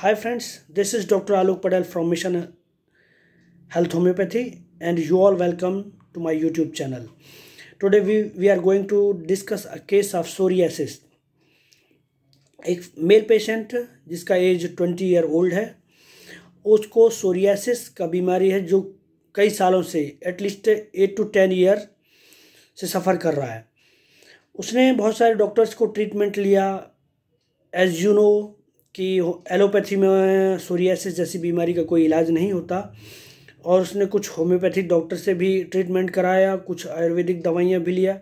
Hi friends, this is Dr. Alok Padel from Mission Health Homeopathy and you all welcome to my YouTube channel. Today we, we are going to discuss a case of psoriasis. एक male patient जिसका age twenty year old है उसको psoriasis का बीमारी है जो कई सालों से at least eight to ten year से सफ़र कर रहा है उसने बहुत सारे डॉक्टर्स को ट्रीटमेंट लिया एज यू नो कि एलोपैथी में सोरियासिस जैसी बीमारी का कोई इलाज नहीं होता और उसने कुछ होम्योपैथिक डॉक्टर से भी ट्रीटमेंट कराया कुछ आयुर्वेदिक दवाइयाँ भी लिया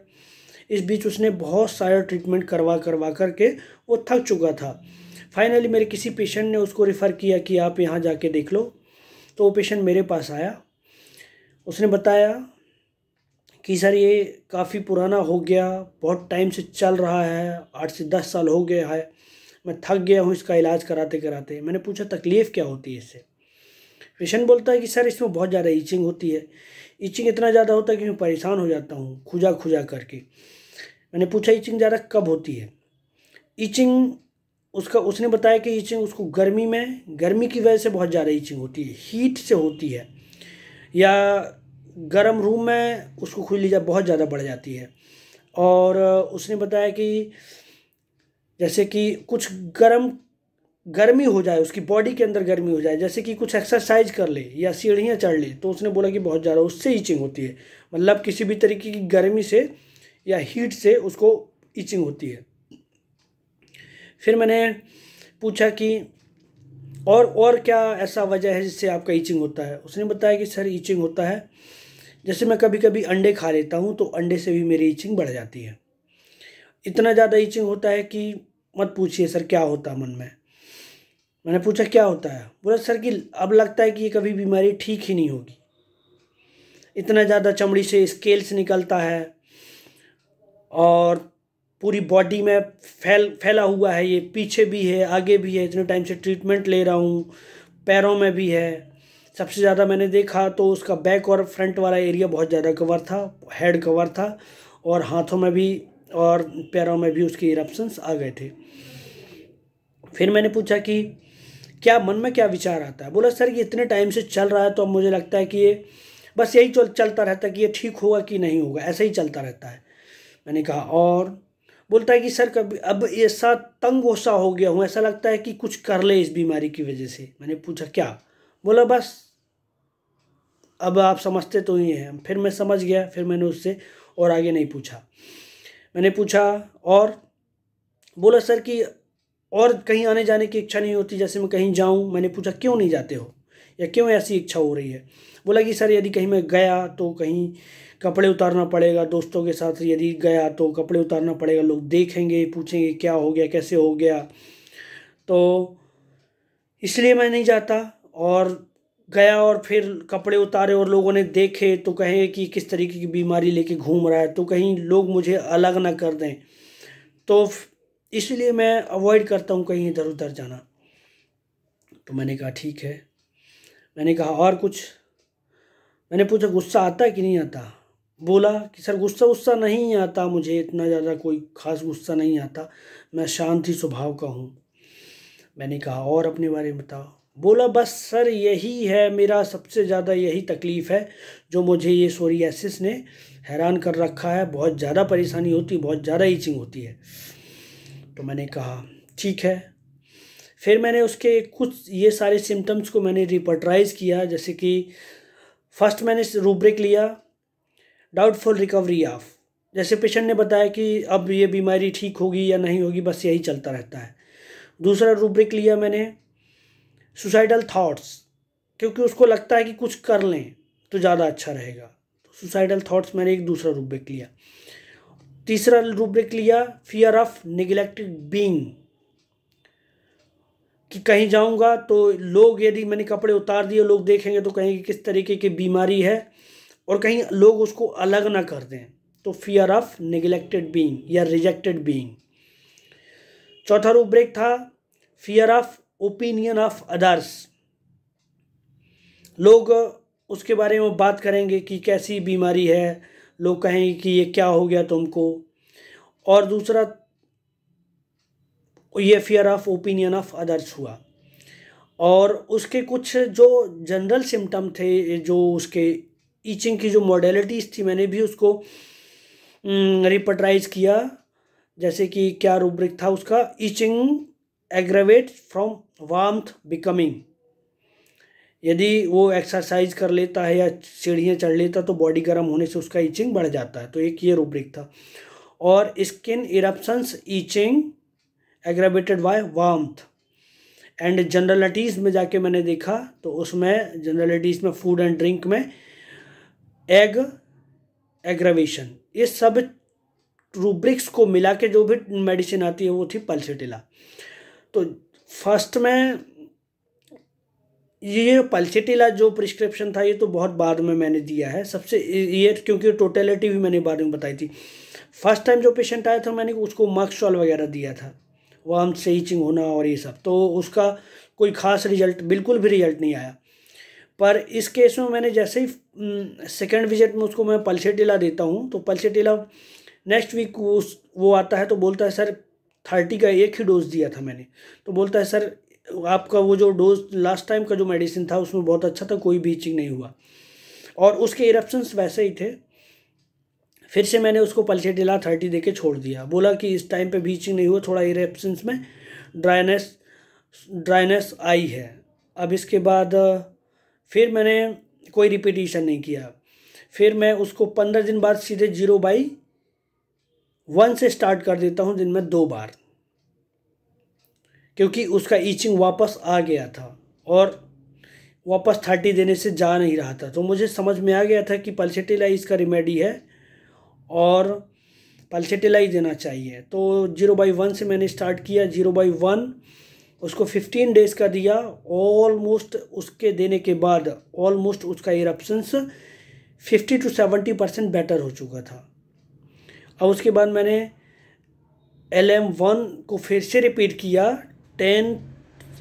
इस बीच उसने बहुत सारा ट्रीटमेंट करवा करवा करके वो थक चुका था फाइनली मेरे किसी पेशेंट ने उसको रेफ़र किया कि आप यहाँ जाके देख लो तो वो पेशेंट मेरे पास आया उसने बताया कि सर ये काफ़ी पुराना हो गया बहुत टाइम से चल रहा है आठ से दस साल हो गया है मैं थक गया हूँ इसका इलाज कराते कराते मैंने पूछा तकलीफ़ क्या होती है इससे पेशेंट बोलता है कि सर इसमें बहुत ज़्यादा इचिंग होती है इचिंग इतना ज़्यादा होता है कि मैं परेशान हो जाता हूँ खुजा खुजा करके मैंने पूछा इचिंग ज़्यादा कब होती है इचिंग उसका उसने बताया कि ईचिंग उसको गर्मी में गर्मी की वजह से बहुत ज़्यादा इचिंग होती है हीट से होती है या गर्म रूम में उसको खुजली बहुत ज़्यादा बढ़ जाती है और उसने बताया कि जैसे कि कुछ गर्म गर्मी हो जाए उसकी बॉडी के अंदर गर्मी हो जाए जैसे कि कुछ एक्सरसाइज कर ले या सीढ़ियाँ चढ़ ले तो उसने बोला कि बहुत ज़्यादा उससे इचिंग होती है मतलब किसी भी तरीके की गर्मी से या हीट से उसको इचिंग होती है फिर मैंने पूछा कि और और क्या ऐसा वजह है जिससे आपका इचिंग होता है उसने बताया कि सर ईचिंग होता है जैसे मैं कभी कभी अंडे खा लेता हूँ तो अंडे से भी मेरी ईचिंग बढ़ जाती है इतना ज़्यादा इचिंग होता है कि मत पूछिए सर क्या होता मन में मैंने पूछा क्या होता है बोला सर कि अब लगता है कि ये कभी बीमारी ठीक ही नहीं होगी इतना ज़्यादा चमड़ी से स्केल्स निकलता है और पूरी बॉडी में फैल फैला हुआ है ये पीछे भी है आगे भी है इतने टाइम से ट्रीटमेंट ले रहा हूँ पैरों में भी है सबसे ज़्यादा मैंने देखा तो उसका बैक और फ्रंट वाला एरिया बहुत ज़्यादा कवर था हेड कवर था और हाथों में भी और पैरों में भी उसके इरप्शंस आ गए थे फिर मैंने पूछा कि क्या मन में क्या विचार आता है बोला सर ये इतने टाइम से चल रहा है तो अब मुझे लगता है कि ये बस यही चल चलता रहता है कि ये ठीक होगा कि नहीं होगा ऐसे ही चलता रहता है मैंने कहा और बोलता है कि सर कभी अब ऐसा तंग गोसा हो गया हूँ ऐसा लगता है कि कुछ कर ले इस बीमारी की वजह से मैंने पूछा क्या बोला बस अब आप समझते तो ही हैं फिर मैं समझ गया फिर मैंने उससे और आगे नहीं पूछा मैंने पूछा और बोला सर कि और कहीं आने जाने की इच्छा नहीं होती जैसे मैं कहीं जाऊं मैंने पूछा क्यों नहीं जाते हो या क्यों ऐसी इच्छा हो रही है बोला कि सर यदि कहीं मैं गया तो कहीं कपड़े उतारना पड़ेगा दोस्तों के साथ यदि गया तो कपड़े उतारना पड़ेगा लोग देखेंगे पूछेंगे क्या हो गया कैसे हो गया तो इसलिए मैं नहीं जाता और गया और फिर कपड़े उतारे और लोगों ने देखे तो कहें कि किस तरीके की बीमारी लेके घूम रहा है तो कहीं लोग मुझे अलग ना कर दें तो इसलिए मैं अवॉइड करता हूँ कहीं इधर उधर जाना तो मैंने कहा ठीक है मैंने कहा और कुछ मैंने पूछा गुस्सा आता है कि नहीं आता बोला कि सर गुस्सा गुस्सा नहीं आता मुझे इतना ज़्यादा कोई ख़ास गुस्सा नहीं आता मैं शांति स्वभाव का हूँ मैंने कहा और अपने बारे में बताओ बोला बस सर यही है मेरा सबसे ज़्यादा यही तकलीफ़ है जो मुझे ये सोरियासिस ने हैरान कर रखा है बहुत ज़्यादा परेशानी होती बहुत ज़्यादा ईचिंग होती है तो मैंने कहा ठीक है फिर मैंने उसके कुछ ये सारे सिम्टम्स को मैंने रिपर्टराइज किया जैसे कि फर्स्ट मैंने रूब्रिक लिया डाउटफुल रिकवरी ऑफ जैसे पेशेंट ने बताया कि अब ये बीमारी ठीक होगी या नहीं होगी बस यही चलता रहता है दूसरा रूब्रिक लिया मैंने सुसाइडल थाट्स क्योंकि उसको लगता है कि कुछ कर लें तो ज़्यादा अच्छा रहेगा तो सुसाइडल थाट्स मैंने एक दूसरा रूब्रिक लिया तीसरा रूब्रिक लिया फियर ऑफ निगलेक्टेड बींग कि कहीं जाऊंगा तो लोग यदि मैंने कपड़े उतार दिए लोग देखेंगे तो कहेंगे किस तरीके की बीमारी है और कहीं लोग उसको अलग ना कर दें तो फियर ऑफ निगलेक्टेड बीइंग या रिजेक्टेड बीइंग चौथा रूब्रेक था fear of opinion of others लोग उसके बारे में बात करेंगे कि कैसी बीमारी है लोग कहेंगे कि ये क्या हो गया तुमको और दूसरा ये fear of opinion of others हुआ और उसके कुछ जो जनरल सिम्टम थे जो उसके ईचिंग की जो मॉडलिटीज़ थी मैंने भी उसको रिपोर्टराइज हम्म, किया जैसे कि क्या रूब्रिक था उसका itching aggravate from warmth becoming यदि वो एक्सरसाइज कर लेता है या सीढ़ियाँ चढ़ लेता तो बॉडी गर्म होने से उसका ईचिंग बढ़ जाता है तो एक ये रूब्रिक था और skin eruptions itching aggravated by warmth and generalities में जाके मैंने देखा तो उसमें जनरलिटीज़ में फूड एंड ड्रिंक में एग एग्रेवेशन ये सब रूब्रिक्स को मिला के जो भी मेडिसिन आती है वो थी पल्सिटिला तो फर्स्ट में ये पल्सिटीला जो प्रिस्क्रिप्शन था ये तो बहुत बाद में मैंने दिया है सबसे ये क्योंकि टोटेलिटी भी मैंने बाद में बताई थी फर्स्ट टाइम जो पेशेंट आया था मैंने उसको मक्सॉल वगैरह दिया था वाम से हीचिंग होना और ये सब तो उसका कोई ख़ास रिजल्ट बिल्कुल भी रिजल्ट नहीं आया पर इस केस में मैंने जैसे ही सेकेंड हम्म, विजिट में उसको मैं पल्सिटीला देता हूँ तो पल्सिटीला नेक्स्ट वीक उस वो आता है तो बोलता है सर थर्टी का एक ही डोज दिया था मैंने तो बोलता है सर आपका वो जो डोज लास्ट टाइम का जो मेडिसिन था उसमें बहुत अच्छा था कोई भी इचिंग नहीं हुआ और उसके इरप्शंस वैसे ही थे फिर से मैंने उसको डिला थर्टी दे के छोड़ दिया बोला कि इस टाइम पर ब्लीचिंग नहीं हुआ थोड़ा इरेप्शंस में ड्राइनेस ड्राइनेस आई है अब इसके बाद फिर मैंने कोई रिपीटिशन नहीं किया फिर मैं उसको पंद्रह दिन बाद सीधे जीरो बाई वन से स्टार्ट कर देता हूँ दिन में दो बार क्योंकि उसका ईचिंग वापस आ गया था और वापस थर्टी देने से जा नहीं रहा था तो मुझे समझ में आ गया था कि पल्सेटिला का रिमेडी है और पल्सेटिला देना चाहिए तो जीरो बाई वन से मैंने स्टार्ट किया जीरो बाई वन उसको फिफ्टीन डेज़ का दिया ऑलमोस्ट उसके देने के बाद ऑलमोस्ट उसका eruptions fifty to seventy percent better हो चुका था अब उसके बाद मैंने एल एम वन को फिर से रिपीट किया टेन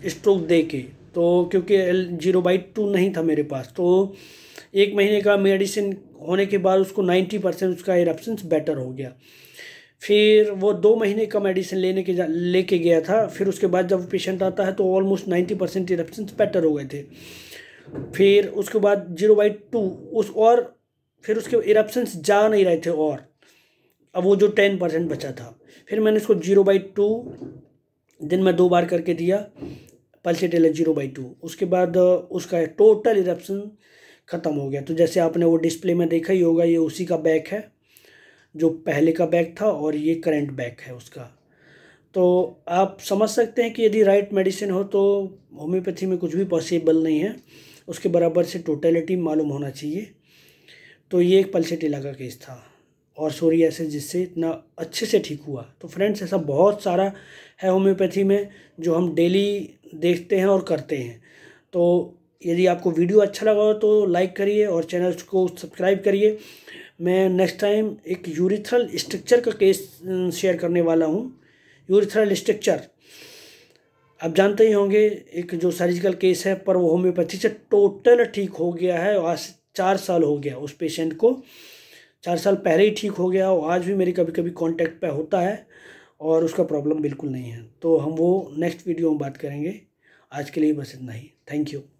स्ट्रोक दे के तो क्योंकि एल जीरो बाई टू नहीं था मेरे पास तो एक महीने का मेडिसिन होने के बाद उसको नाइन्टी परसेंट उसका इरप्शन बेटर हो गया फिर वो दो महीने का मेडिसिन लेने के जा लेके गया था फिर उसके बाद जब पेशेंट आता है तो almost ninety percent eruption better हो गए थे फिर उसके बाद जीरो बाई टू उस और फिर उसके इरप्शंस जा नहीं रहे थे और अब वो जो टेन परसेंट बचा था फिर मैंने इसको जीरो बाई टू दिन में दो बार करके दिया पल्सेटेल है जीरो बाई टू उसके बाद उसका टोटल इरप्शन ख़त्म हो गया तो जैसे आपने वो डिस्प्ले में देखा ही होगा ये उसी का बैक है जो पहले का बैक था और ये करंट बैक है उसका तो आप समझ सकते हैं कि यदि राइट मेडिसिन हो तो होम्योपैथी में कुछ भी पॉसिबल नहीं है उसके बराबर से टोटलिटी मालूम होना चाहिए तो ये एक पल्सेटिला का केस था और सोरी ऐसे जिससे इतना अच्छे से ठीक हुआ तो फ्रेंड्स ऐसा बहुत सारा है होम्योपैथी में जो हम डेली देखते हैं और करते हैं तो यदि आपको वीडियो अच्छा लगा हो तो लाइक करिए और चैनल को सब्सक्राइब करिए मैं नेक्स्ट टाइम एक यूरिथ्रल स्ट्रक्चर का केस शेयर अं, करने वाला हूँ यूरिथ्रल स्ट्रक्चर आप जानते ही होंगे एक जो सर्जिकल केस है पर वो होम्योपैथी से टोटल ठीक हो गया है आज चार साल हो गया उस पेशेंट को चार साल पहले ही ठीक हो गया और आज भी मेरे कभी कभी कांटेक्ट पे होता है और उसका प्रॉब्लम बिल्कुल नहीं है तो हम वो नेक्स्ट वीडियो में बात करेंगे आज के लिए बस इतना ही थैंक यू